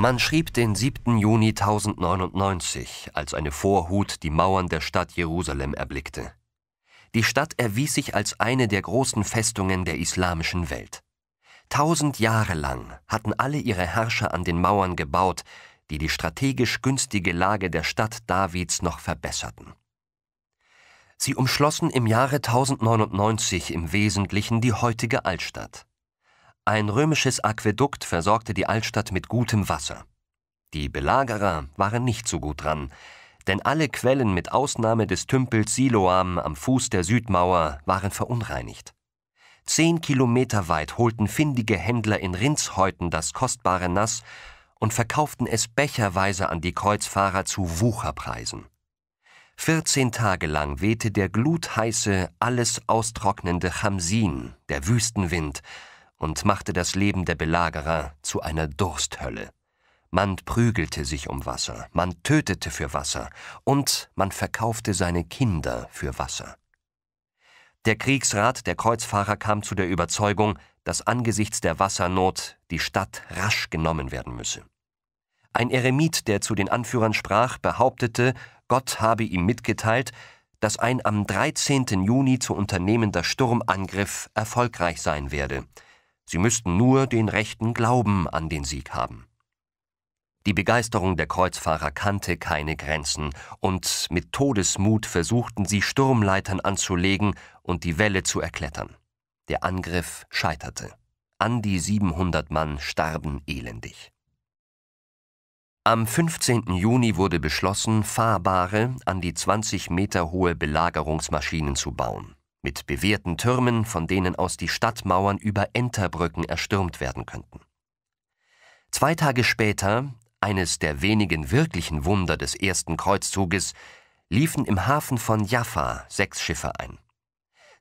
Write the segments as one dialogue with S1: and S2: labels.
S1: Man schrieb den 7. Juni 1099, als eine Vorhut die Mauern der Stadt Jerusalem erblickte. Die Stadt erwies sich als eine der großen Festungen der islamischen Welt. Tausend Jahre lang hatten alle ihre Herrscher an den Mauern gebaut, die die strategisch günstige Lage der Stadt Davids noch verbesserten. Sie umschlossen im Jahre 1099 im Wesentlichen die heutige Altstadt. Ein römisches Aquädukt versorgte die Altstadt mit gutem Wasser. Die Belagerer waren nicht so gut dran, denn alle Quellen mit Ausnahme des Tümpels Siloam am Fuß der Südmauer waren verunreinigt. Zehn Kilometer weit holten findige Händler in Rindshäuten das kostbare Nass und verkauften es becherweise an die Kreuzfahrer zu Wucherpreisen. Vierzehn Tage lang wehte der glutheiße, alles austrocknende Chamsin, der Wüstenwind, und machte das Leben der Belagerer zu einer Dursthölle. Man prügelte sich um Wasser, man tötete für Wasser und man verkaufte seine Kinder für Wasser. Der Kriegsrat der Kreuzfahrer kam zu der Überzeugung, dass angesichts der Wassernot die Stadt rasch genommen werden müsse. Ein Eremit, der zu den Anführern sprach, behauptete, Gott habe ihm mitgeteilt, dass ein am 13. Juni zu unternehmender Sturmangriff erfolgreich sein werde – Sie müssten nur den rechten Glauben an den Sieg haben. Die Begeisterung der Kreuzfahrer kannte keine Grenzen, und mit Todesmut versuchten sie Sturmleitern anzulegen und die Welle zu erklettern. Der Angriff scheiterte. An die 700 Mann starben elendig. Am 15. Juni wurde beschlossen, fahrbare, an die 20 Meter hohe Belagerungsmaschinen zu bauen mit bewehrten Türmen, von denen aus die Stadtmauern über Enterbrücken erstürmt werden könnten. Zwei Tage später, eines der wenigen wirklichen Wunder des ersten Kreuzzuges, liefen im Hafen von Jaffa sechs Schiffe ein.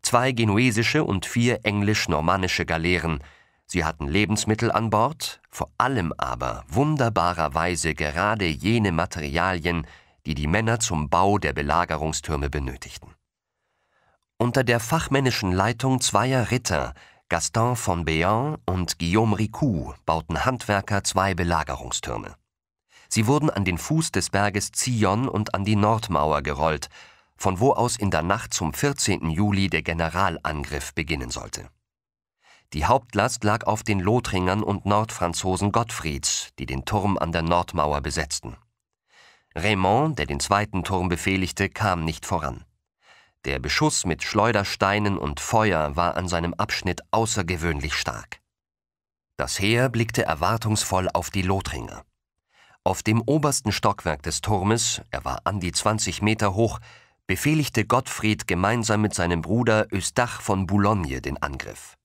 S1: Zwei genuesische und vier englisch-normannische Galeeren. Sie hatten Lebensmittel an Bord, vor allem aber wunderbarerweise gerade jene Materialien, die die Männer zum Bau der Belagerungstürme benötigten. Unter der fachmännischen Leitung zweier Ritter, Gaston von Béant und Guillaume Ricou, bauten Handwerker zwei Belagerungstürme. Sie wurden an den Fuß des Berges Zion und an die Nordmauer gerollt, von wo aus in der Nacht zum 14. Juli der Generalangriff beginnen sollte. Die Hauptlast lag auf den Lothringern und Nordfranzosen Gottfrieds, die den Turm an der Nordmauer besetzten. Raymond, der den zweiten Turm befehligte, kam nicht voran. Der Beschuss mit Schleudersteinen und Feuer war an seinem Abschnitt außergewöhnlich stark. Das Heer blickte erwartungsvoll auf die Lothringer. Auf dem obersten Stockwerk des Turmes, er war an die 20 Meter hoch, befehligte Gottfried gemeinsam mit seinem Bruder Eustache von Boulogne den Angriff.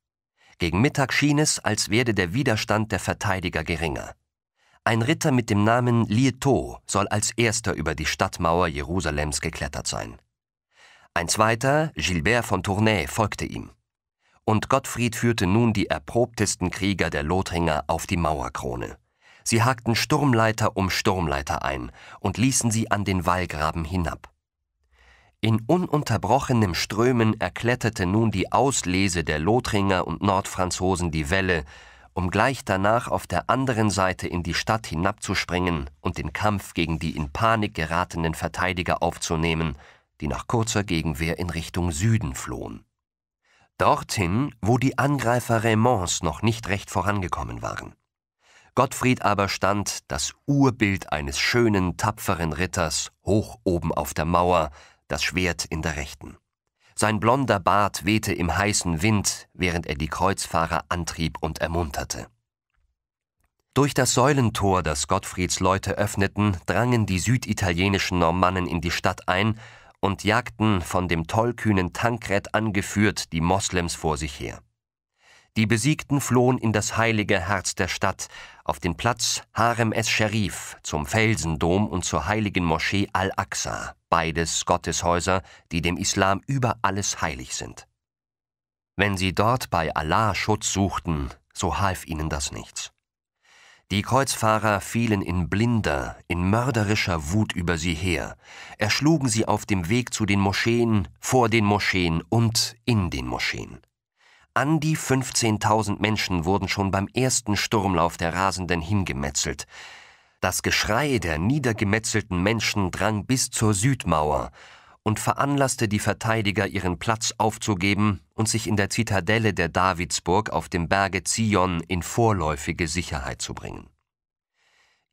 S1: Gegen Mittag schien es, als werde der Widerstand der Verteidiger geringer. Ein Ritter mit dem Namen Lietot soll als erster über die Stadtmauer Jerusalems geklettert sein. Ein zweiter, Gilbert von Tournay, folgte ihm. Und Gottfried führte nun die erprobtesten Krieger der Lothringer auf die Mauerkrone. Sie hakten Sturmleiter um Sturmleiter ein und ließen sie an den Wallgraben hinab. In ununterbrochenem Strömen erkletterte nun die Auslese der Lothringer und Nordfranzosen die Welle, um gleich danach auf der anderen Seite in die Stadt hinabzuspringen und den Kampf gegen die in Panik geratenen Verteidiger aufzunehmen die nach kurzer Gegenwehr in Richtung Süden flohen. Dorthin, wo die Angreifer Raymonds noch nicht recht vorangekommen waren. Gottfried aber stand, das Urbild eines schönen, tapferen Ritters, hoch oben auf der Mauer, das Schwert in der rechten. Sein blonder Bart wehte im heißen Wind, während er die Kreuzfahrer antrieb und ermunterte. Durch das Säulentor, das Gottfrieds Leute öffneten, drangen die süditalienischen Normannen in die Stadt ein und jagten, von dem tollkühnen Tankred angeführt, die Moslems vor sich her. Die Besiegten flohen in das heilige Herz der Stadt, auf den Platz Harem es-Sherif, zum Felsendom und zur heiligen Moschee Al-Aqsa, beides Gotteshäuser, die dem Islam über alles heilig sind. Wenn sie dort bei Allah Schutz suchten, so half ihnen das nichts. Die Kreuzfahrer fielen in blinder, in mörderischer Wut über sie her, erschlugen sie auf dem Weg zu den Moscheen, vor den Moscheen und in den Moscheen. An die 15.000 Menschen wurden schon beim ersten Sturmlauf der Rasenden hingemetzelt. Das Geschrei der niedergemetzelten Menschen drang bis zur Südmauer und veranlasste die Verteidiger, ihren Platz aufzugeben und sich in der Zitadelle der Davidsburg auf dem Berge Zion in vorläufige Sicherheit zu bringen.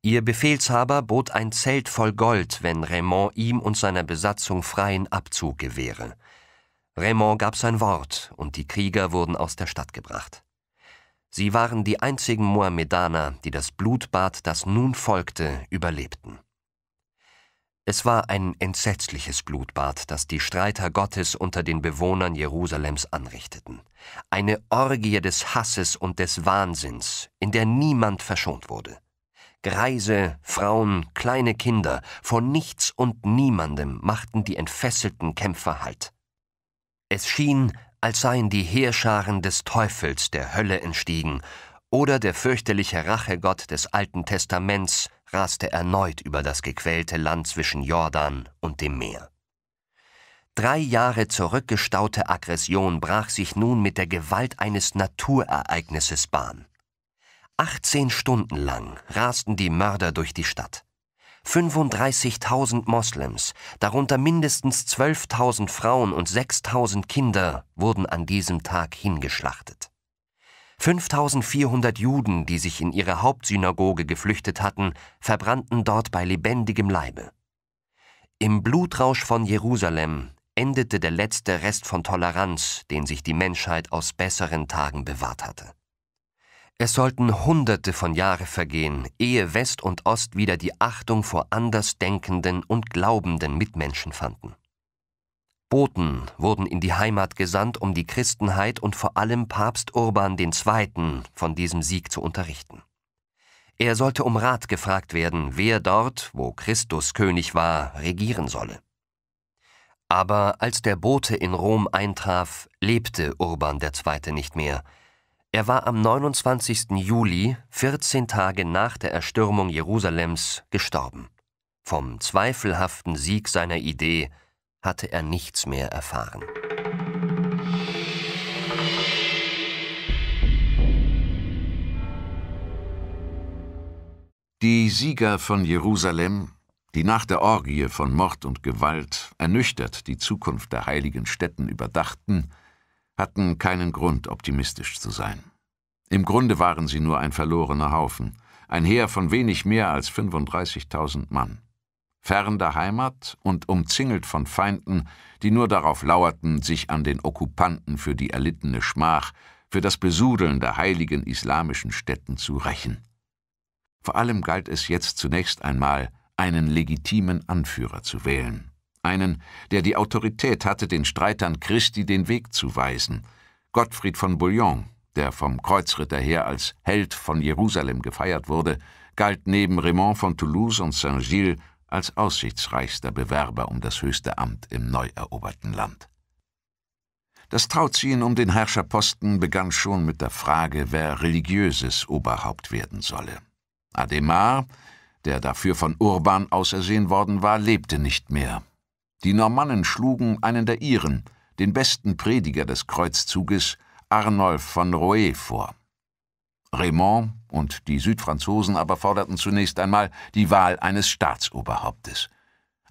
S1: Ihr Befehlshaber bot ein Zelt voll Gold, wenn Raymond ihm und seiner Besatzung freien Abzug gewähre. Raymond gab sein Wort, und die Krieger wurden aus der Stadt gebracht. Sie waren die einzigen Mohammedaner, die das Blutbad, das nun folgte, überlebten. Es war ein entsetzliches Blutbad, das die Streiter Gottes unter den Bewohnern Jerusalems anrichteten. Eine Orgie des Hasses und des Wahnsinns, in der niemand verschont wurde. Greise, Frauen, kleine Kinder, vor nichts und niemandem machten die entfesselten Kämpfer Halt. Es schien, als seien die Heerscharen des Teufels der Hölle entstiegen oder der fürchterliche Rachegott des Alten Testaments raste erneut über das gequälte Land zwischen Jordan und dem Meer. Drei Jahre zurückgestaute Aggression brach sich nun mit der Gewalt eines Naturereignisses Bahn. 18 Stunden lang rasten die Mörder durch die Stadt. 35.000 Moslems, darunter mindestens 12.000 Frauen und 6.000 Kinder, wurden an diesem Tag hingeschlachtet. 5400 Juden, die sich in ihre Hauptsynagoge geflüchtet hatten, verbrannten dort bei lebendigem Leibe. Im Blutrausch von Jerusalem endete der letzte Rest von Toleranz, den sich die Menschheit aus besseren Tagen bewahrt hatte. Es sollten Hunderte von Jahre vergehen, ehe West und Ost wieder die Achtung vor Andersdenkenden und glaubenden Mitmenschen fanden. Boten wurden in die Heimat gesandt, um die Christenheit und vor allem Papst Urban II. von diesem Sieg zu unterrichten. Er sollte um Rat gefragt werden, wer dort, wo Christus König war, regieren solle. Aber als der Bote in Rom eintraf, lebte Urban II. nicht mehr. Er war am 29. Juli, 14 Tage nach der Erstürmung Jerusalems, gestorben. Vom zweifelhaften Sieg seiner Idee hatte er nichts mehr erfahren.
S2: Die Sieger von Jerusalem, die nach der Orgie von Mord und Gewalt ernüchtert die Zukunft der heiligen Städten überdachten, hatten keinen Grund, optimistisch zu sein. Im Grunde waren sie nur ein verlorener Haufen, ein Heer von wenig mehr als 35.000 Mann fern der Heimat und umzingelt von Feinden, die nur darauf lauerten, sich an den Okkupanten für die erlittene Schmach, für das Besudeln der heiligen islamischen Städten zu rächen. Vor allem galt es jetzt zunächst einmal, einen legitimen Anführer zu wählen, einen, der die Autorität hatte, den Streitern Christi den Weg zu weisen, Gottfried von Bouillon, der vom Kreuzritter her als Held von Jerusalem gefeiert wurde, galt neben Raymond von Toulouse und Saint-Gilles als aussichtsreichster Bewerber um das höchste Amt im neu eroberten Land. Das Trauziehen um den Herrscherposten begann schon mit der Frage, wer religiöses Oberhaupt werden solle. Ademar, der dafür von Urban ausersehen worden war, lebte nicht mehr. Die Normannen schlugen einen der Iren, den besten Prediger des Kreuzzuges, Arnulf von Roe, vor. Raymond und die Südfranzosen aber forderten zunächst einmal die Wahl eines Staatsoberhauptes.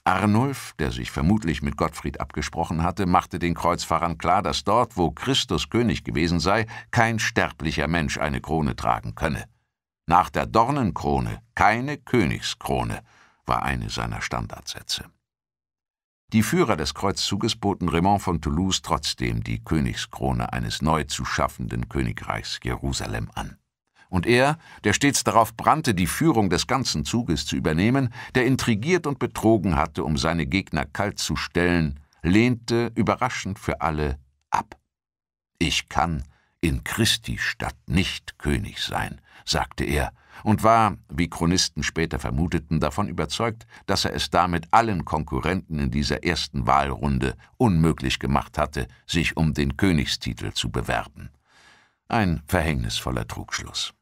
S2: Arnulf, der sich vermutlich mit Gottfried abgesprochen hatte, machte den Kreuzfahrern klar, dass dort, wo Christus König gewesen sei, kein sterblicher Mensch eine Krone tragen könne. Nach der Dornenkrone keine Königskrone, war eine seiner Standardsätze. Die Führer des Kreuzzuges boten Raymond von Toulouse trotzdem die Königskrone eines neu zu schaffenden Königreichs Jerusalem an. Und er, der stets darauf brannte, die Führung des ganzen Zuges zu übernehmen, der intrigiert und betrogen hatte, um seine Gegner kalt zu stellen, lehnte, überraschend für alle, ab. Ich kann in Christi Stadt nicht König sein, sagte er, und war, wie Chronisten später vermuteten, davon überzeugt, dass er es damit allen Konkurrenten in dieser ersten Wahlrunde unmöglich gemacht hatte, sich um den Königstitel zu bewerben. Ein verhängnisvoller Trugschluss.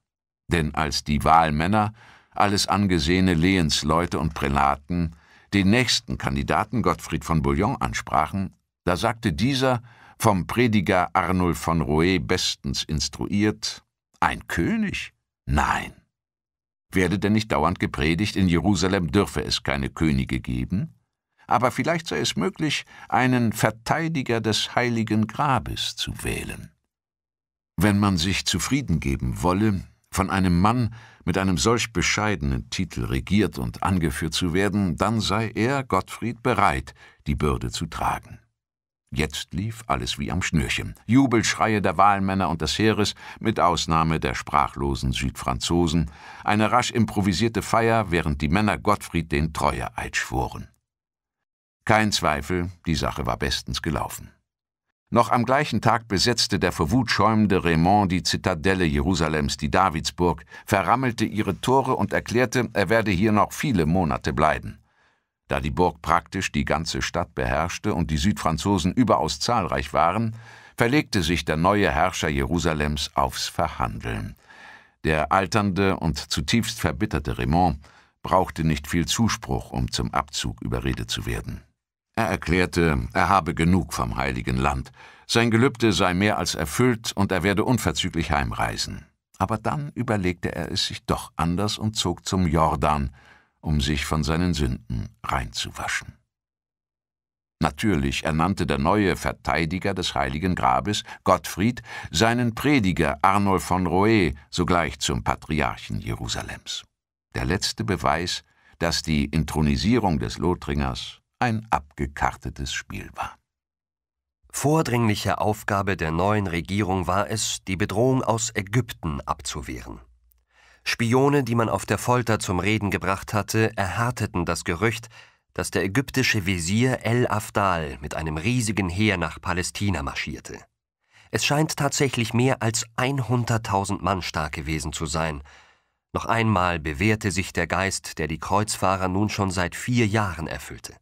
S2: Denn als die Wahlmänner, alles angesehene Lehensleute und Prälaten, den nächsten Kandidaten Gottfried von Bouillon ansprachen, da sagte dieser, vom Prediger Arnulf von Roe bestens instruiert, ein König? Nein. Werde denn nicht dauernd gepredigt, in Jerusalem dürfe es keine Könige geben? Aber vielleicht sei es möglich, einen Verteidiger des heiligen Grabes zu wählen. Wenn man sich zufrieden geben wolle, von einem Mann mit einem solch bescheidenen Titel regiert und angeführt zu werden, dann sei er, Gottfried, bereit, die Bürde zu tragen. Jetzt lief alles wie am Schnürchen. Jubelschreie der Wahlmänner und des Heeres, mit Ausnahme der sprachlosen Südfranzosen, eine rasch improvisierte Feier, während die Männer Gottfried den Treueeid schworen. Kein Zweifel, die Sache war bestens gelaufen. Noch am gleichen Tag besetzte der vor Wut schäumende Raymond die Zitadelle Jerusalems, die Davidsburg, verrammelte ihre Tore und erklärte, er werde hier noch viele Monate bleiben. Da die Burg praktisch die ganze Stadt beherrschte und die Südfranzosen überaus zahlreich waren, verlegte sich der neue Herrscher Jerusalems aufs Verhandeln. Der alternde und zutiefst verbitterte Raymond brauchte nicht viel Zuspruch, um zum Abzug überredet zu werden. Er erklärte, er habe genug vom heiligen Land, sein Gelübde sei mehr als erfüllt und er werde unverzüglich heimreisen. Aber dann überlegte er es sich doch anders und zog zum Jordan, um sich von seinen Sünden reinzuwaschen. Natürlich ernannte der neue Verteidiger des Heiligen Grabes, Gottfried, seinen Prediger Arnold von Roe sogleich zum Patriarchen Jerusalems. Der letzte Beweis, dass die Inthronisierung des Lothringers ein abgekartetes
S1: Spiel war. Vordringliche Aufgabe der neuen Regierung war es, die Bedrohung aus Ägypten abzuwehren. Spione, die man auf der Folter zum Reden gebracht hatte, erhärteten das Gerücht, dass der ägyptische Wesir El Afdal mit einem riesigen Heer nach Palästina marschierte. Es scheint tatsächlich mehr als 100.000 Mann stark gewesen zu sein. Noch einmal bewährte sich der Geist, der die Kreuzfahrer nun schon seit vier Jahren erfüllte.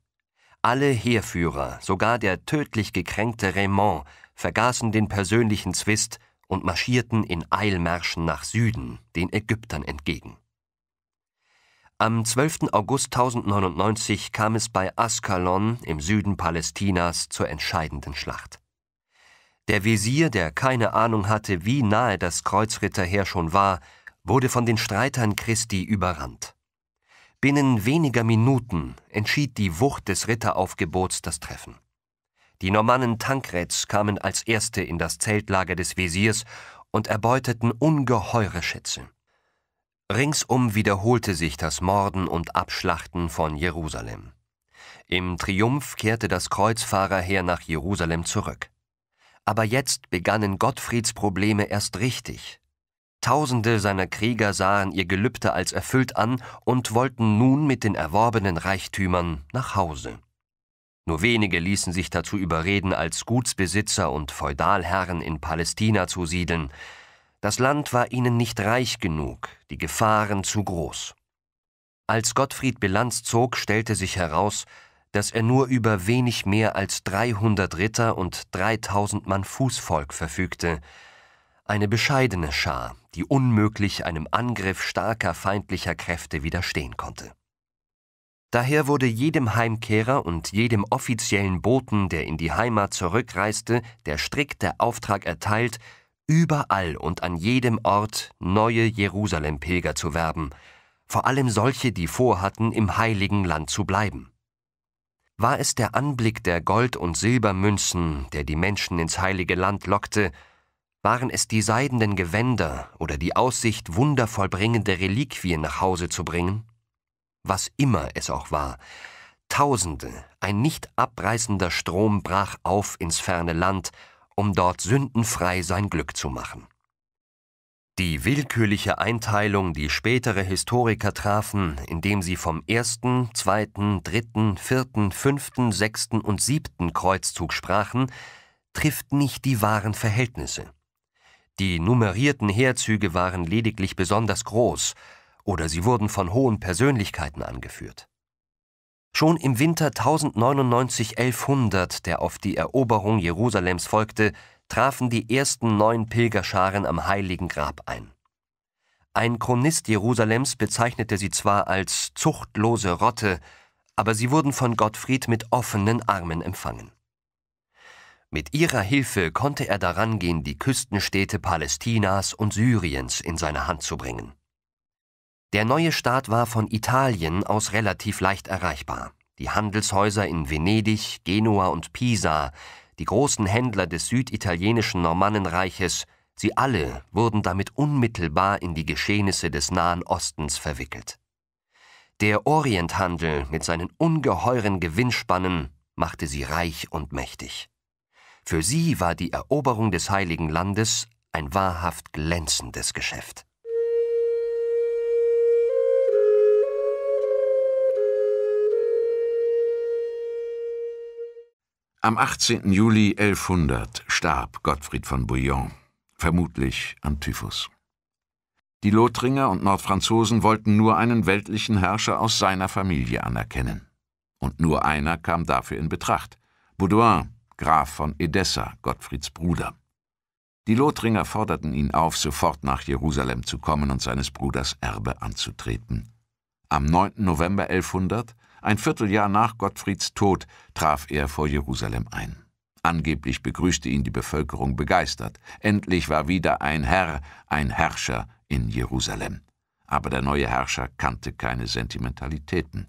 S1: Alle Heerführer, sogar der tödlich gekränkte Raymond, vergaßen den persönlichen Zwist und marschierten in Eilmärschen nach Süden, den Ägyptern entgegen. Am 12. August 1099 kam es bei Askalon im Süden Palästinas zur entscheidenden Schlacht. Der Wesir, der keine Ahnung hatte, wie nahe das Kreuzritterheer schon war, wurde von den Streitern Christi überrannt. Binnen weniger Minuten entschied die Wucht des Ritteraufgebots das Treffen. Die Normannen Tankreds kamen als Erste in das Zeltlager des Wesirs und erbeuteten ungeheure Schätze. Ringsum wiederholte sich das Morden und Abschlachten von Jerusalem. Im Triumph kehrte das Kreuzfahrerheer nach Jerusalem zurück. Aber jetzt begannen Gottfrieds Probleme erst richtig, Tausende seiner Krieger sahen ihr Gelübde als erfüllt an und wollten nun mit den erworbenen Reichtümern nach Hause. Nur wenige ließen sich dazu überreden, als Gutsbesitzer und Feudalherren in Palästina zu siedeln. Das Land war ihnen nicht reich genug, die Gefahren zu groß. Als Gottfried Bilanz zog, stellte sich heraus, dass er nur über wenig mehr als 300 Ritter und 3000 Mann Fußvolk verfügte, eine bescheidene Schar, die unmöglich einem Angriff starker feindlicher Kräfte widerstehen konnte. Daher wurde jedem Heimkehrer und jedem offiziellen Boten, der in die Heimat zurückreiste, der strikte Auftrag erteilt, überall und an jedem Ort neue Jerusalempilger zu werben, vor allem solche, die vorhatten, im heiligen Land zu bleiben. War es der Anblick der Gold- und Silbermünzen, der die Menschen ins heilige Land lockte, waren es die seidenen Gewänder oder die Aussicht, wundervoll bringende Reliquien nach Hause zu bringen? Was immer es auch war, Tausende, ein nicht abreißender Strom brach auf ins ferne Land, um dort sündenfrei sein Glück zu machen. Die willkürliche Einteilung, die spätere Historiker trafen, indem sie vom ersten, zweiten, dritten, vierten, fünften, sechsten und siebten Kreuzzug sprachen, trifft nicht die wahren Verhältnisse. Die nummerierten Heerzüge waren lediglich besonders groß, oder sie wurden von hohen Persönlichkeiten angeführt. Schon im Winter 1099-1100, der auf die Eroberung Jerusalems folgte, trafen die ersten neun Pilgerscharen am Heiligen Grab ein. Ein Chronist Jerusalems bezeichnete sie zwar als zuchtlose Rotte, aber sie wurden von Gottfried mit offenen Armen empfangen. Mit ihrer Hilfe konnte er daran gehen, die Küstenstädte Palästinas und Syriens in seine Hand zu bringen. Der neue Staat war von Italien aus relativ leicht erreichbar. Die Handelshäuser in Venedig, Genua und Pisa, die großen Händler des süditalienischen Normannenreiches, sie alle wurden damit unmittelbar in die Geschehnisse des Nahen Ostens verwickelt. Der Orienthandel mit seinen ungeheuren Gewinnspannen machte sie reich und mächtig. Für sie war die Eroberung des Heiligen Landes ein wahrhaft glänzendes Geschäft.
S2: Am 18. Juli 1100 starb Gottfried von Bouillon, vermutlich an Typhus. Die Lothringer und Nordfranzosen wollten nur einen weltlichen Herrscher aus seiner Familie anerkennen. Und nur einer kam dafür in Betracht: Boudouin, Graf von Edessa, Gottfrieds Bruder. Die Lothringer forderten ihn auf, sofort nach Jerusalem zu kommen und seines Bruders Erbe anzutreten. Am 9. November 1100, ein Vierteljahr nach Gottfrieds Tod, traf er vor Jerusalem ein. Angeblich begrüßte ihn die Bevölkerung begeistert. Endlich war wieder ein Herr, ein Herrscher in Jerusalem. Aber der neue Herrscher kannte keine Sentimentalitäten.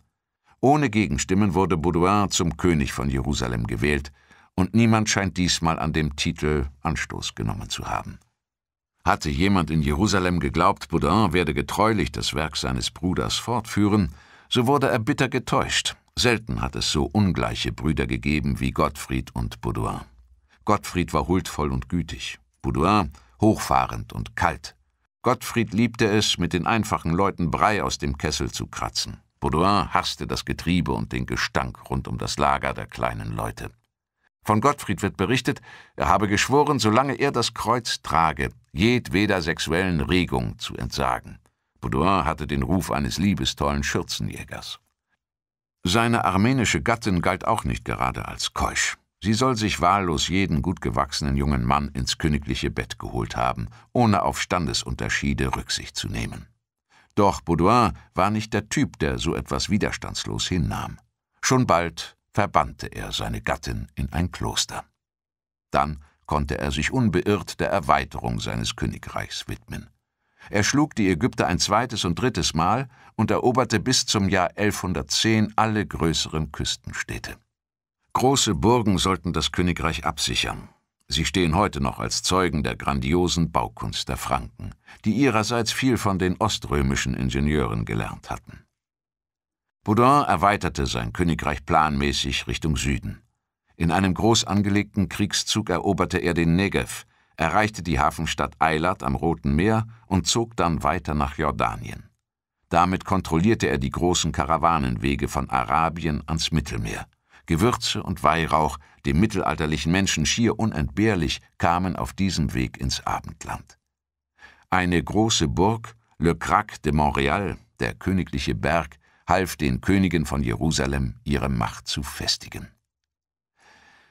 S2: Ohne Gegenstimmen wurde Baudouin zum König von Jerusalem gewählt und niemand scheint diesmal an dem Titel Anstoß genommen zu haben. Hatte jemand in Jerusalem geglaubt, Baudin werde getreulich das Werk seines Bruders fortführen, so wurde er bitter getäuscht. Selten hat es so ungleiche Brüder gegeben wie Gottfried und Baudouin. Gottfried war huldvoll und gütig, Baudouin hochfahrend und kalt. Gottfried liebte es, mit den einfachen Leuten Brei aus dem Kessel zu kratzen. Baudouin hasste das Getriebe und den Gestank rund um das Lager der kleinen Leute. Von Gottfried wird berichtet, er habe geschworen, solange er das Kreuz trage, jedweder sexuellen Regung zu entsagen. Baudouin hatte den Ruf eines liebestollen Schürzenjägers. Seine armenische Gattin galt auch nicht gerade als keusch. Sie soll sich wahllos jeden gut gewachsenen jungen Mann ins königliche Bett geholt haben, ohne auf Standesunterschiede Rücksicht zu nehmen. Doch Baudouin war nicht der Typ, der so etwas widerstandslos hinnahm. Schon bald verbannte er seine Gattin in ein Kloster. Dann konnte er sich unbeirrt der Erweiterung seines Königreichs widmen. Er schlug die Ägypter ein zweites und drittes Mal und eroberte bis zum Jahr 1110 alle größeren Küstenstädte. Große Burgen sollten das Königreich absichern. Sie stehen heute noch als Zeugen der grandiosen Baukunst der Franken, die ihrerseits viel von den oströmischen Ingenieuren gelernt hatten. Boudin erweiterte sein Königreich planmäßig Richtung Süden. In einem groß angelegten Kriegszug eroberte er den Negev, erreichte die Hafenstadt Eilat am Roten Meer und zog dann weiter nach Jordanien. Damit kontrollierte er die großen Karawanenwege von Arabien ans Mittelmeer. Gewürze und Weihrauch, dem mittelalterlichen Menschen schier unentbehrlich, kamen auf diesem Weg ins Abendland. Eine große Burg, Le Crac de Montréal, der königliche Berg, half den Königen von Jerusalem, ihre Macht zu festigen.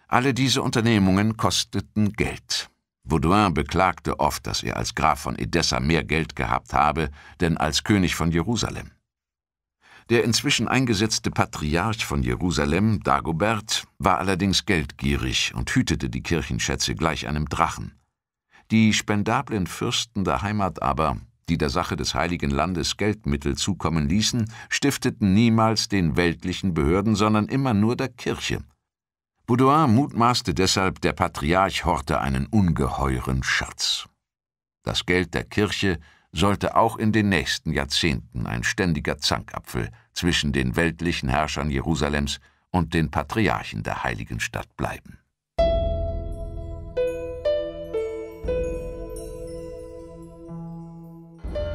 S2: Alle diese Unternehmungen kosteten Geld. Baudouin beklagte oft, dass er als Graf von Edessa mehr Geld gehabt habe, denn als König von Jerusalem. Der inzwischen eingesetzte Patriarch von Jerusalem, Dagobert, war allerdings geldgierig und hütete die Kirchenschätze gleich einem Drachen. Die spendablen Fürsten der Heimat aber die der Sache des Heiligen Landes Geldmittel zukommen ließen, stifteten niemals den weltlichen Behörden, sondern immer nur der Kirche. Boudoir mutmaßte deshalb, der Patriarch horte einen ungeheuren Schatz. Das Geld der Kirche sollte auch in den nächsten Jahrzehnten ein ständiger Zankapfel zwischen den weltlichen Herrschern Jerusalems und den Patriarchen der heiligen Stadt bleiben.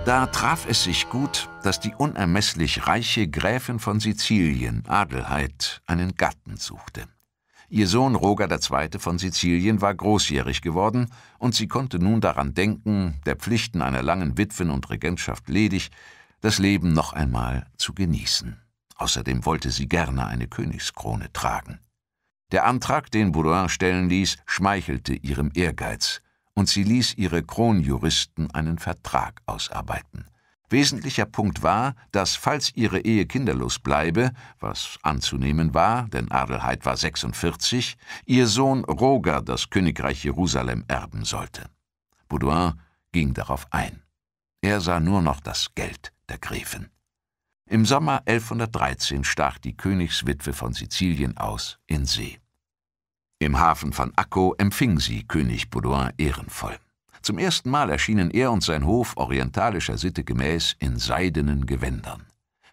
S2: Da traf es sich gut, dass die unermesslich reiche Gräfin von Sizilien, Adelheid, einen Gatten suchte. Ihr Sohn Roger II. von Sizilien war großjährig geworden, und sie konnte nun daran denken, der Pflichten einer langen Witwen- und Regentschaft ledig, das Leben noch einmal zu genießen. Außerdem wollte sie gerne eine Königskrone tragen. Der Antrag, den Boudouin stellen ließ, schmeichelte ihrem Ehrgeiz und sie ließ ihre Kronjuristen einen Vertrag ausarbeiten. Wesentlicher Punkt war, dass falls ihre Ehe kinderlos bleibe, was anzunehmen war, denn Adelheid war 46, ihr Sohn Roger das Königreich Jerusalem erben sollte. Baudouin ging darauf ein. Er sah nur noch das Geld der Gräfin. Im Sommer 1113 stach die Königswitwe von Sizilien aus in See. Im Hafen von Akko empfing sie König Baudouin ehrenvoll. Zum ersten Mal erschienen er und sein Hof orientalischer Sitte gemäß in seidenen Gewändern.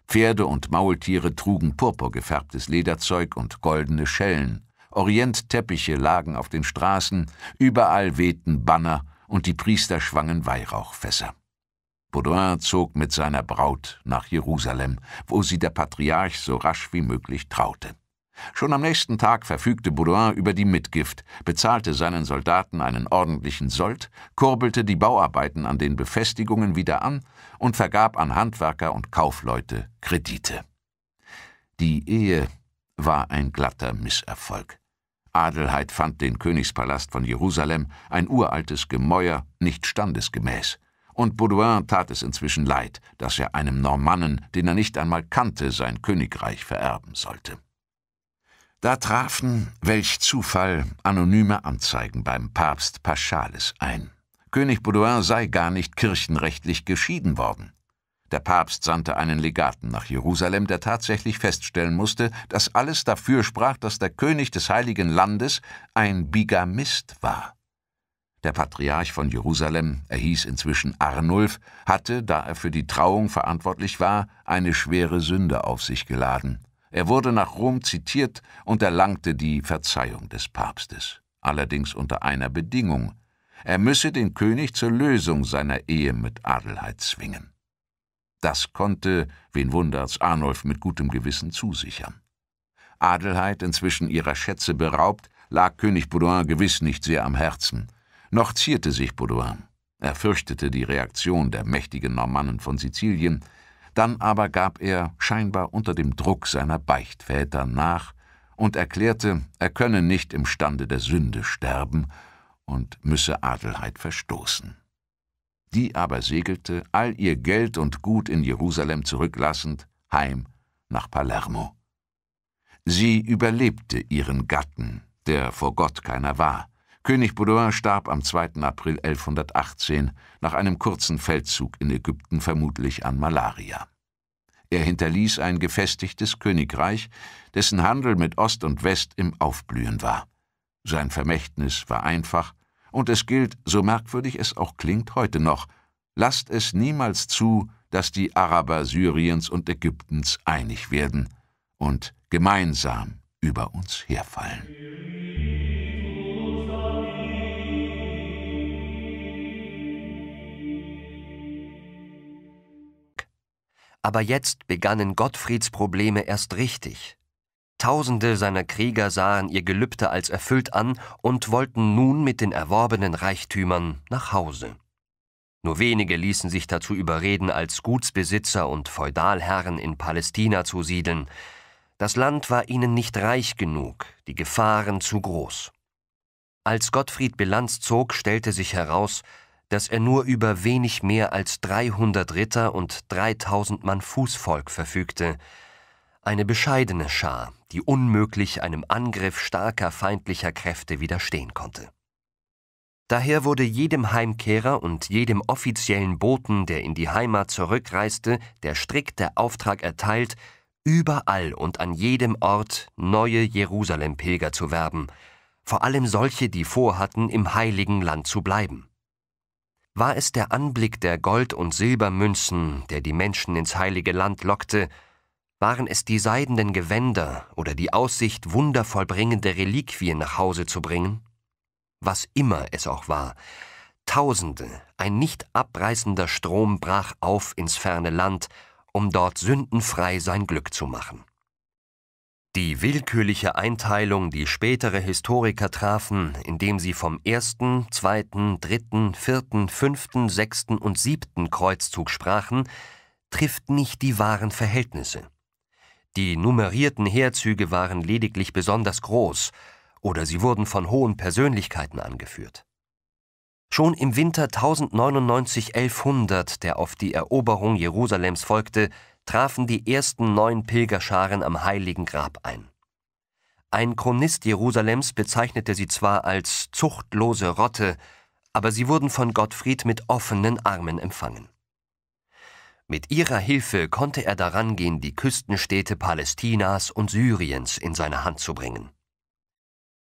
S2: Pferde und Maultiere trugen purpurgefärbtes Lederzeug und goldene Schellen, Orientteppiche lagen auf den Straßen, überall wehten Banner und die Priester schwangen Weihrauchfässer. Baudouin zog mit seiner Braut nach Jerusalem, wo sie der Patriarch so rasch wie möglich traute. Schon am nächsten Tag verfügte Baudouin über die Mitgift, bezahlte seinen Soldaten einen ordentlichen Sold, kurbelte die Bauarbeiten an den Befestigungen wieder an und vergab an Handwerker und Kaufleute Kredite. Die Ehe war ein glatter Misserfolg. Adelheid fand den Königspalast von Jerusalem, ein uraltes Gemäuer, nicht standesgemäß. Und Baudouin tat es inzwischen leid, dass er einem Normannen, den er nicht einmal kannte, sein Königreich vererben sollte. Da trafen, welch Zufall, anonyme Anzeigen beim Papst Paschalis ein. König Baudouin sei gar nicht kirchenrechtlich geschieden worden. Der Papst sandte einen Legaten nach Jerusalem, der tatsächlich feststellen musste, dass alles dafür sprach, dass der König des Heiligen Landes ein Bigamist war. Der Patriarch von Jerusalem, er hieß inzwischen Arnulf, hatte, da er für die Trauung verantwortlich war, eine schwere Sünde auf sich geladen. Er wurde nach Rom zitiert und erlangte die Verzeihung des Papstes, allerdings unter einer Bedingung, er müsse den König zur Lösung seiner Ehe mit Adelheid zwingen. Das konnte, wen wundert's, Arnulf mit gutem Gewissen zusichern. Adelheid, inzwischen ihrer Schätze beraubt, lag König Baudouin gewiss nicht sehr am Herzen. Noch zierte sich Baudouin. Er fürchtete die Reaktion der mächtigen Normannen von Sizilien, dann aber gab er, scheinbar unter dem Druck seiner Beichtväter, nach und erklärte, er könne nicht imstande der Sünde sterben und müsse Adelheid verstoßen. Die aber segelte, all ihr Geld und Gut in Jerusalem zurücklassend, heim nach Palermo. Sie überlebte ihren Gatten, der vor Gott keiner war, König Boudoir starb am 2. April 1118 nach einem kurzen Feldzug in Ägypten vermutlich an Malaria. Er hinterließ ein gefestigtes Königreich, dessen Handel mit Ost und West im Aufblühen war. Sein Vermächtnis war einfach, und es gilt, so merkwürdig es auch klingt heute noch, lasst es niemals zu, dass die Araber Syriens und Ägyptens einig werden und gemeinsam über uns herfallen.
S1: Aber jetzt begannen Gottfrieds Probleme erst richtig. Tausende seiner Krieger sahen ihr Gelübde als erfüllt an und wollten nun mit den erworbenen Reichtümern nach Hause. Nur wenige ließen sich dazu überreden, als Gutsbesitzer und Feudalherren in Palästina zu siedeln. Das Land war ihnen nicht reich genug, die Gefahren zu groß. Als Gottfried Bilanz zog, stellte sich heraus, dass er nur über wenig mehr als 300 Ritter und 3000 Mann Fußvolk verfügte, eine bescheidene Schar, die unmöglich einem Angriff starker feindlicher Kräfte widerstehen konnte. Daher wurde jedem Heimkehrer und jedem offiziellen Boten, der in die Heimat zurückreiste, der strikte Auftrag erteilt, überall und an jedem Ort neue Jerusalempilger zu werben, vor allem solche, die vorhatten, im heiligen Land zu bleiben war es der Anblick der Gold- und Silbermünzen, der die Menschen ins heilige Land lockte, waren es die seidenden Gewänder oder die Aussicht, wundervoll bringende Reliquien nach Hause zu bringen? Was immer es auch war, Tausende, ein nicht abreißender Strom brach auf ins ferne Land, um dort sündenfrei sein Glück zu machen. Die willkürliche Einteilung, die spätere Historiker trafen, indem sie vom ersten, zweiten, dritten, vierten, fünften, sechsten und siebten Kreuzzug sprachen, trifft nicht die wahren Verhältnisse. Die nummerierten Heerzüge waren lediglich besonders groß, oder sie wurden von hohen Persönlichkeiten angeführt. Schon im Winter 1099-1100, der auf die Eroberung Jerusalems folgte, trafen die ersten neun Pilgerscharen am Heiligen Grab ein. Ein Chronist Jerusalems bezeichnete sie zwar als zuchtlose Rotte, aber sie wurden von Gottfried mit offenen Armen empfangen. Mit ihrer Hilfe konnte er daran gehen, die Küstenstädte Palästinas und Syriens in seine Hand zu bringen.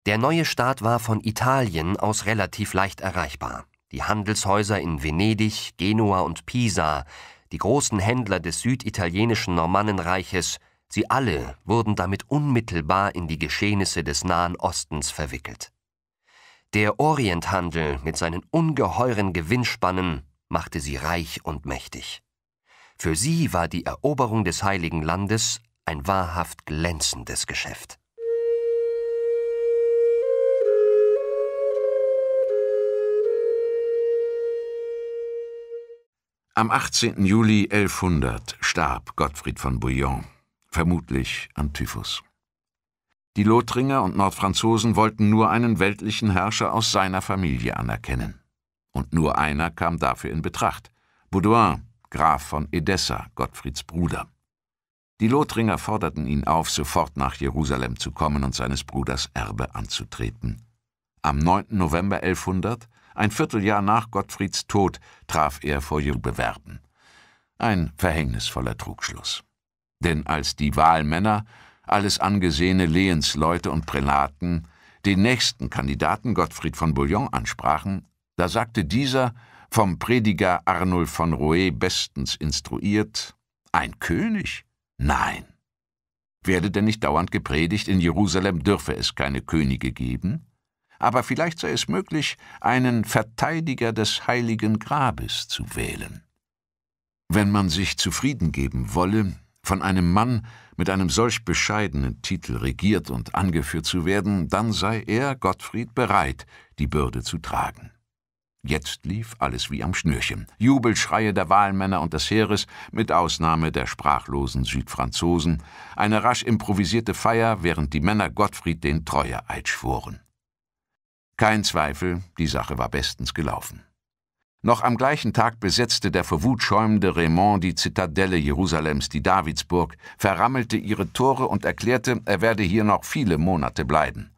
S1: Der neue Staat war von Italien aus relativ leicht erreichbar. Die Handelshäuser in Venedig, Genua und Pisa die großen Händler des süditalienischen Normannenreiches, sie alle wurden damit unmittelbar in die Geschehnisse des Nahen Ostens verwickelt. Der Orienthandel mit seinen ungeheuren Gewinnspannen machte sie reich und mächtig. Für sie war die Eroberung des Heiligen Landes ein wahrhaft glänzendes Geschäft.
S2: Am 18. Juli 1100 starb Gottfried von Bouillon, vermutlich an Typhus. Die Lothringer und Nordfranzosen wollten nur einen weltlichen Herrscher aus seiner Familie anerkennen. Und nur einer kam dafür in Betracht: Boudouin, Graf von Edessa, Gottfrieds Bruder. Die Lothringer forderten ihn auf, sofort nach Jerusalem zu kommen und seines Bruders Erbe anzutreten. Am 9. November 1100 ein Vierteljahr nach Gottfrieds Tod traf er vor Bewerben. Ein verhängnisvoller Trugschluss. Denn als die Wahlmänner, alles angesehene Lehensleute und Prälaten, den nächsten Kandidaten Gottfried von Bouillon ansprachen, da sagte dieser, vom Prediger Arnulf von Roe bestens instruiert, ein König? Nein. Werde denn nicht dauernd gepredigt, in Jerusalem dürfe es keine Könige geben? aber vielleicht sei es möglich, einen Verteidiger des heiligen Grabes zu wählen. Wenn man sich zufrieden geben wolle, von einem Mann mit einem solch bescheidenen Titel regiert und angeführt zu werden, dann sei er, Gottfried, bereit, die Bürde zu tragen. Jetzt lief alles wie am Schnürchen. Jubelschreie der Wahlmänner und des Heeres, mit Ausnahme der sprachlosen Südfranzosen, eine rasch improvisierte Feier, während die Männer Gottfried den Treueeid schworen. Kein Zweifel, die Sache war bestens gelaufen. Noch am gleichen Tag besetzte der vor Wut schäumende Raymond die Zitadelle Jerusalems, die Davidsburg, verrammelte ihre Tore und erklärte, er werde hier noch viele Monate bleiben.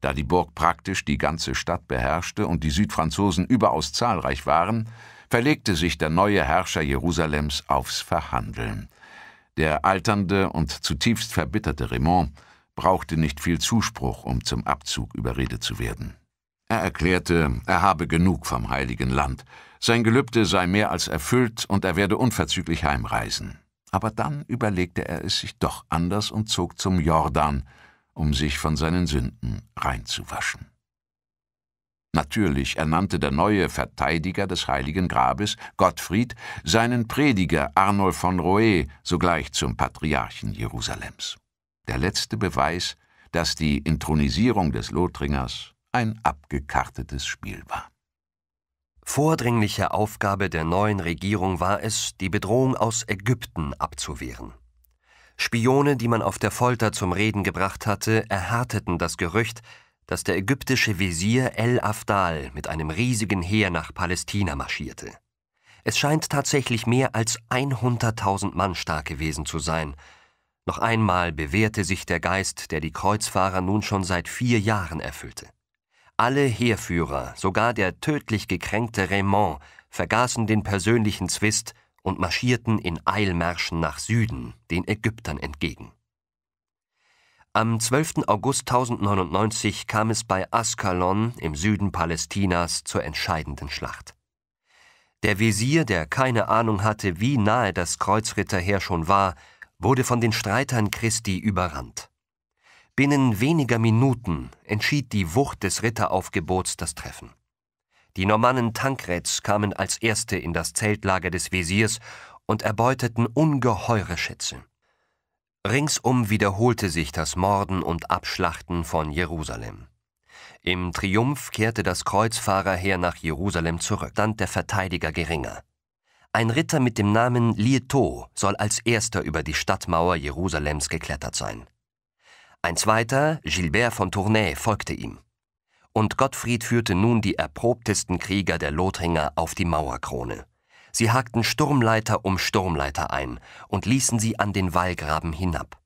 S2: Da die Burg praktisch die ganze Stadt beherrschte und die Südfranzosen überaus zahlreich waren, verlegte sich der neue Herrscher Jerusalems aufs Verhandeln. Der alternde und zutiefst verbitterte Raymond brauchte nicht viel Zuspruch, um zum Abzug überredet zu werden. Er erklärte, er habe genug vom heiligen Land, sein Gelübde sei mehr als erfüllt und er werde unverzüglich heimreisen. Aber dann überlegte er es sich doch anders und zog zum Jordan, um sich von seinen Sünden reinzuwaschen. Natürlich ernannte der neue Verteidiger des Heiligen Grabes, Gottfried, seinen Prediger Arnold von Roe sogleich zum Patriarchen Jerusalems. Der letzte Beweis, dass die Intronisierung des
S1: Lothringers ein abgekartetes Spiel war. Vordringliche Aufgabe der neuen Regierung war es, die Bedrohung aus Ägypten abzuwehren. Spione, die man auf der Folter zum Reden gebracht hatte, erhärteten das Gerücht, dass der ägyptische Wesir El Afdal mit einem riesigen Heer nach Palästina marschierte. Es scheint tatsächlich mehr als 100.000 Mann stark gewesen zu sein. Noch einmal bewährte sich der Geist, der die Kreuzfahrer nun schon seit vier Jahren erfüllte. Alle Heerführer, sogar der tödlich gekränkte Raymond, vergaßen den persönlichen Zwist und marschierten in Eilmärschen nach Süden, den Ägyptern entgegen. Am 12. August 1099 kam es bei Askalon im Süden Palästinas zur entscheidenden Schlacht. Der Wesir, der keine Ahnung hatte, wie nahe das Kreuzritterheer schon war, wurde von den Streitern Christi überrannt. Binnen weniger Minuten entschied die Wucht des Ritteraufgebots das Treffen. Die Normannen Tankreds kamen als Erste in das Zeltlager des Wesirs und erbeuteten ungeheure Schätze. Ringsum wiederholte sich das Morden und Abschlachten von Jerusalem. Im Triumph kehrte das Kreuzfahrerheer nach Jerusalem zurück, stand der Verteidiger geringer. Ein Ritter mit dem Namen Lieto soll als erster über die Stadtmauer Jerusalems geklettert sein. Ein zweiter, Gilbert von Tournay, folgte ihm. Und Gottfried führte nun die erprobtesten Krieger der Lothringer auf die Mauerkrone. Sie hakten Sturmleiter um Sturmleiter ein und ließen sie an den Wallgraben hinab.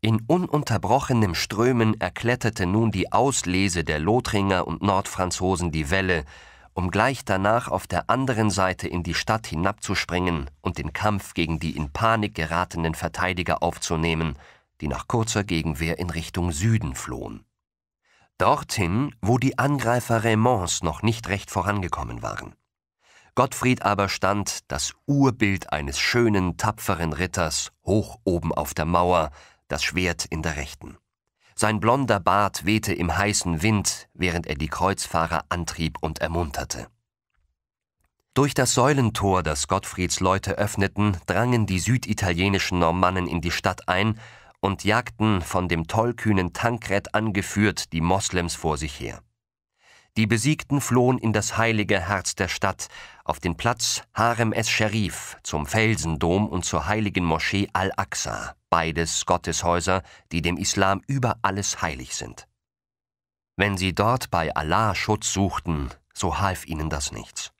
S1: In ununterbrochenem Strömen erkletterte nun die Auslese der Lothringer und Nordfranzosen die Welle, um gleich danach auf der anderen Seite in die Stadt hinabzuspringen und den Kampf gegen die in Panik geratenen Verteidiger aufzunehmen die nach kurzer Gegenwehr in Richtung Süden flohen. Dorthin, wo die Angreifer Raymonds noch nicht recht vorangekommen waren. Gottfried aber stand, das Urbild eines schönen, tapferen Ritters, hoch oben auf der Mauer, das Schwert in der rechten. Sein blonder Bart wehte im heißen Wind, während er die Kreuzfahrer antrieb und ermunterte. Durch das Säulentor, das Gottfrieds Leute öffneten, drangen die süditalienischen Normannen in die Stadt ein und jagten, von dem tollkühnen Tankred angeführt, die Moslems vor sich her. Die Besiegten flohen in das heilige Herz der Stadt, auf den Platz Harem es scherif zum Felsendom und zur heiligen Moschee Al-Aqsa, beides Gotteshäuser, die dem Islam über alles heilig sind. Wenn sie dort bei Allah Schutz suchten, so half ihnen das nichts.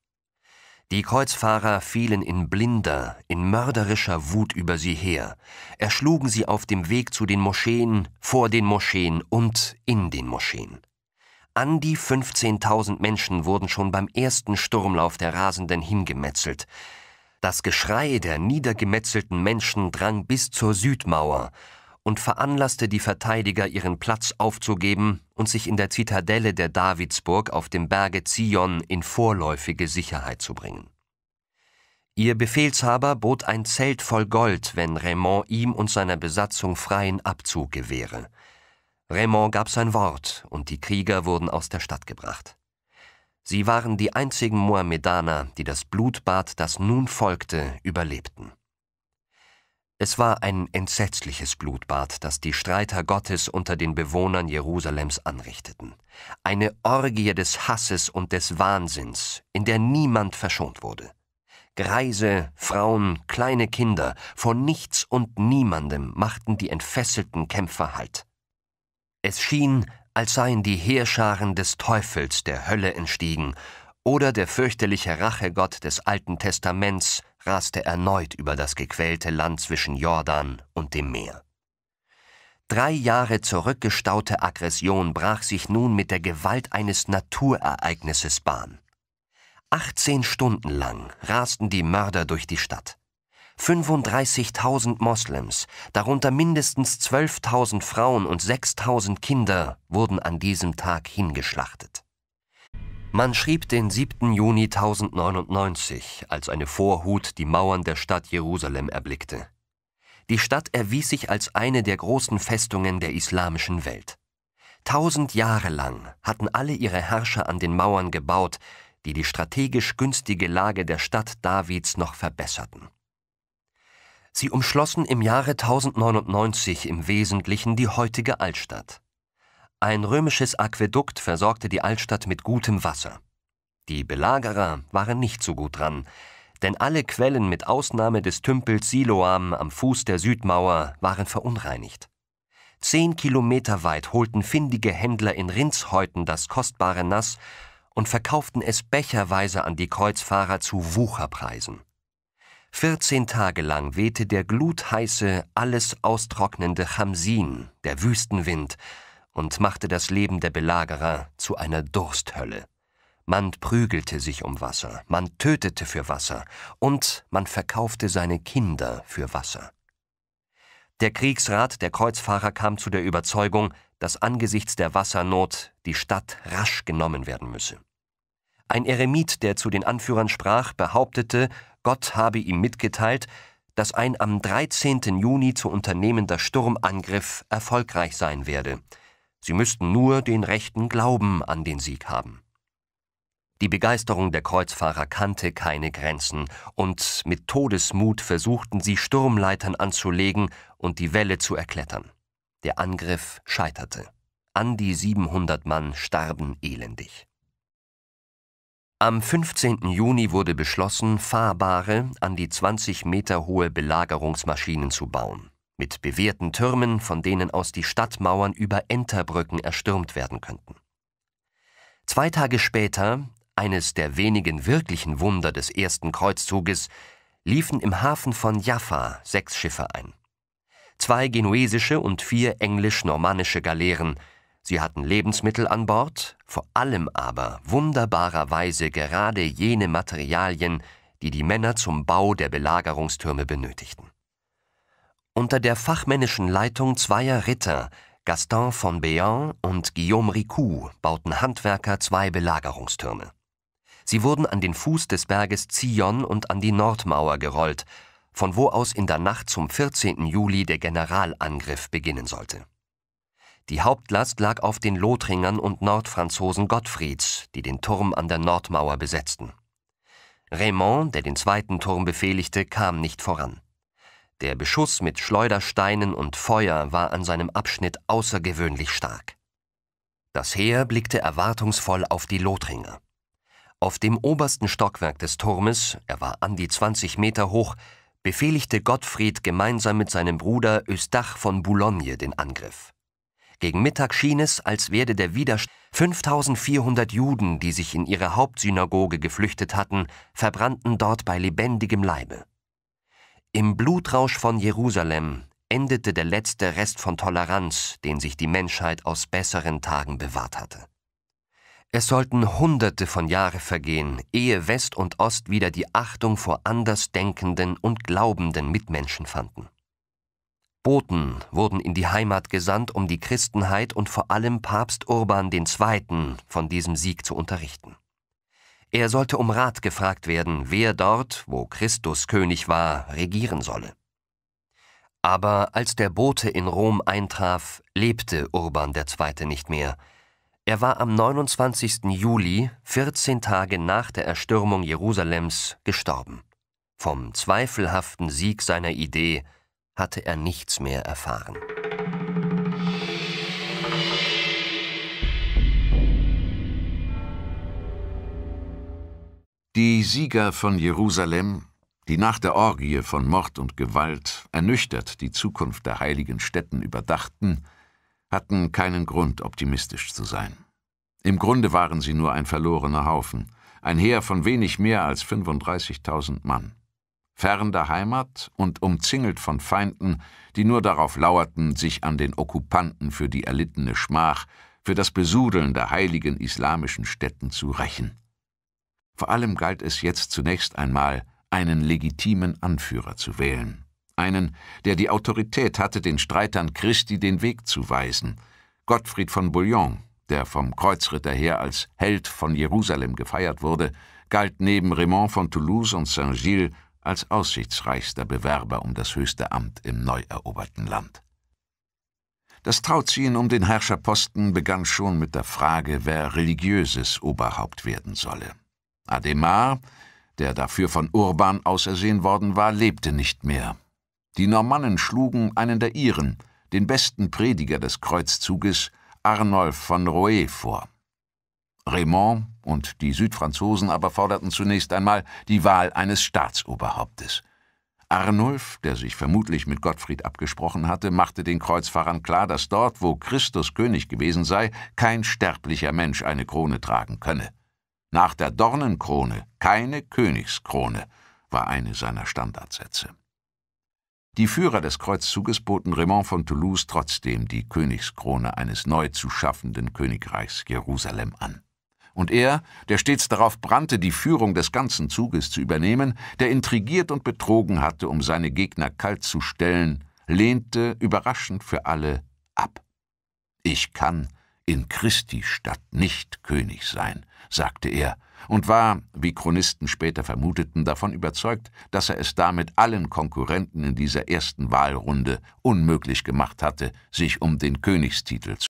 S1: Die Kreuzfahrer fielen in blinder, in mörderischer Wut über sie her, erschlugen sie auf dem Weg zu den Moscheen, vor den Moscheen und in den Moscheen. An die 15.000 Menschen wurden schon beim ersten Sturmlauf der Rasenden hingemetzelt. Das Geschrei der niedergemetzelten Menschen drang bis zur Südmauer und veranlasste die Verteidiger, ihren Platz aufzugeben und sich in der Zitadelle der Davidsburg auf dem Berge Zion in vorläufige Sicherheit zu bringen. Ihr Befehlshaber bot ein Zelt voll Gold, wenn Raymond ihm und seiner Besatzung freien Abzug gewähre. Raymond gab sein Wort, und die Krieger wurden aus der Stadt gebracht. Sie waren die einzigen Mohammedaner, die das Blutbad, das nun folgte, überlebten. Es war ein entsetzliches Blutbad, das die Streiter Gottes unter den Bewohnern Jerusalems anrichteten. Eine Orgie des Hasses und des Wahnsinns, in der niemand verschont wurde. Greise, Frauen, kleine Kinder, vor nichts und niemandem machten die entfesselten Kämpfer Halt. Es schien, als seien die Heerscharen des Teufels der Hölle entstiegen oder der fürchterliche Rachegott des Alten Testaments raste erneut über das gequälte Land zwischen Jordan und dem Meer. Drei Jahre zurückgestaute Aggression brach sich nun mit der Gewalt eines Naturereignisses Bahn. 18 Stunden lang rasten die Mörder durch die Stadt. 35.000 Moslems, darunter mindestens 12.000 Frauen und 6.000 Kinder, wurden an diesem Tag hingeschlachtet. Man schrieb den 7. Juni 1099, als eine Vorhut die Mauern der Stadt Jerusalem erblickte. Die Stadt erwies sich als eine der großen Festungen der islamischen Welt. Tausend Jahre lang hatten alle ihre Herrscher an den Mauern gebaut, die die strategisch günstige Lage der Stadt Davids noch verbesserten. Sie umschlossen im Jahre 1099 im Wesentlichen die heutige Altstadt. Ein römisches Aquädukt versorgte die Altstadt mit gutem Wasser. Die Belagerer waren nicht so gut dran, denn alle Quellen mit Ausnahme des Tümpels Siloam am Fuß der Südmauer waren verunreinigt. Zehn Kilometer weit holten findige Händler in Rindshäuten das kostbare Nass und verkauften es becherweise an die Kreuzfahrer zu Wucherpreisen. Vierzehn Tage lang wehte der glutheiße, alles austrocknende Chamsin, der Wüstenwind, und machte das Leben der Belagerer zu einer Dursthölle. Man prügelte sich um Wasser, man tötete für Wasser und man verkaufte seine Kinder für Wasser. Der Kriegsrat der Kreuzfahrer kam zu der Überzeugung, dass angesichts der Wassernot die Stadt rasch genommen werden müsse. Ein Eremit, der zu den Anführern sprach, behauptete, Gott habe ihm mitgeteilt, dass ein am 13. Juni zu unternehmender Sturmangriff erfolgreich sein werde – Sie müssten nur den rechten Glauben an den Sieg haben. Die Begeisterung der Kreuzfahrer kannte keine Grenzen, und mit Todesmut versuchten sie Sturmleitern anzulegen und die Welle zu erklettern. Der Angriff scheiterte. An die 700 Mann starben elendig. Am 15. Juni wurde beschlossen, fahrbare, an die 20 Meter hohe Belagerungsmaschinen zu bauen mit bewehrten Türmen, von denen aus die Stadtmauern über Enterbrücken erstürmt werden könnten. Zwei Tage später, eines der wenigen wirklichen Wunder des ersten Kreuzzuges, liefen im Hafen von Jaffa sechs Schiffe ein. Zwei genuesische und vier englisch-normannische Galeeren. Sie hatten Lebensmittel an Bord, vor allem aber wunderbarerweise gerade jene Materialien, die die Männer zum Bau der Belagerungstürme benötigten. Unter der fachmännischen Leitung zweier Ritter, Gaston von Béant und Guillaume Ricoux, bauten Handwerker zwei Belagerungstürme. Sie wurden an den Fuß des Berges Zion und an die Nordmauer gerollt, von wo aus in der Nacht zum 14. Juli der Generalangriff beginnen sollte. Die Hauptlast lag auf den Lothringern und Nordfranzosen Gottfrieds, die den Turm an der Nordmauer besetzten. Raymond, der den zweiten Turm befehligte, kam nicht voran. Der Beschuss mit Schleudersteinen und Feuer war an seinem Abschnitt außergewöhnlich stark. Das Heer blickte erwartungsvoll auf die Lothringer. Auf dem obersten Stockwerk des Turmes, er war an die 20 Meter hoch, befehligte Gottfried gemeinsam mit seinem Bruder Eustache von Boulogne den Angriff. Gegen Mittag schien es, als werde der Widerstand 5400 Juden, die sich in ihre Hauptsynagoge geflüchtet hatten, verbrannten dort bei lebendigem Leibe. Im Blutrausch von Jerusalem endete der letzte Rest von Toleranz, den sich die Menschheit aus besseren Tagen bewahrt hatte. Es sollten Hunderte von Jahre vergehen, ehe West und Ost wieder die Achtung vor andersdenkenden und glaubenden Mitmenschen fanden. Boten wurden in die Heimat gesandt, um die Christenheit und vor allem Papst Urban II. von diesem Sieg zu unterrichten. Er sollte um Rat gefragt werden, wer dort, wo Christus König war, regieren solle. Aber als der Bote in Rom eintraf, lebte Urban II. nicht mehr. Er war am 29. Juli, 14 Tage nach der Erstürmung Jerusalems, gestorben. Vom zweifelhaften Sieg seiner Idee hatte er nichts mehr erfahren. Die Sieger
S2: von Jerusalem, die nach der Orgie von Mord und Gewalt ernüchtert die Zukunft der heiligen Städten überdachten, hatten keinen Grund, optimistisch zu sein. Im Grunde waren sie nur ein verlorener Haufen, ein Heer von wenig mehr als 35.000 Mann. Fern der Heimat und umzingelt von Feinden, die nur darauf lauerten, sich an den Okkupanten für die erlittene Schmach, für das Besudeln der heiligen islamischen Städten zu rächen. Vor allem galt es jetzt zunächst einmal, einen legitimen Anführer zu wählen. Einen, der die Autorität hatte, den Streitern Christi den Weg zu weisen. Gottfried von Bouillon, der vom Kreuzritter her als Held von Jerusalem gefeiert wurde, galt neben Raymond von Toulouse und Saint-Gilles als aussichtsreichster Bewerber um das höchste Amt im neu eroberten Land. Das Trauziehen um den Herrscherposten begann schon mit der Frage, wer religiöses Oberhaupt werden solle. Ademar, der dafür von Urban ausersehen worden war, lebte nicht mehr. Die Normannen schlugen einen der ihren, den besten Prediger des Kreuzzuges, Arnulf von Roe, vor. Raymond und die Südfranzosen aber forderten zunächst einmal die Wahl eines Staatsoberhauptes. Arnulf, der sich vermutlich mit Gottfried abgesprochen hatte, machte den Kreuzfahrern klar, dass dort, wo Christus König gewesen sei, kein sterblicher Mensch eine Krone tragen könne. Nach der Dornenkrone keine Königskrone, war eine seiner Standardsätze. Die Führer des Kreuzzuges boten Raymond von Toulouse trotzdem die Königskrone eines neu zu schaffenden Königreichs Jerusalem an. Und er, der stets darauf brannte, die Führung des ganzen Zuges zu übernehmen, der intrigiert und betrogen hatte, um seine Gegner kalt zu stellen, lehnte, überraschend für alle, ab. Ich kann in Christi Stadt nicht König sein, sagte er, und war, wie Chronisten später vermuteten, davon überzeugt, dass er es damit allen Konkurrenten in dieser ersten Wahlrunde unmöglich gemacht hatte, sich um den Königstitel zu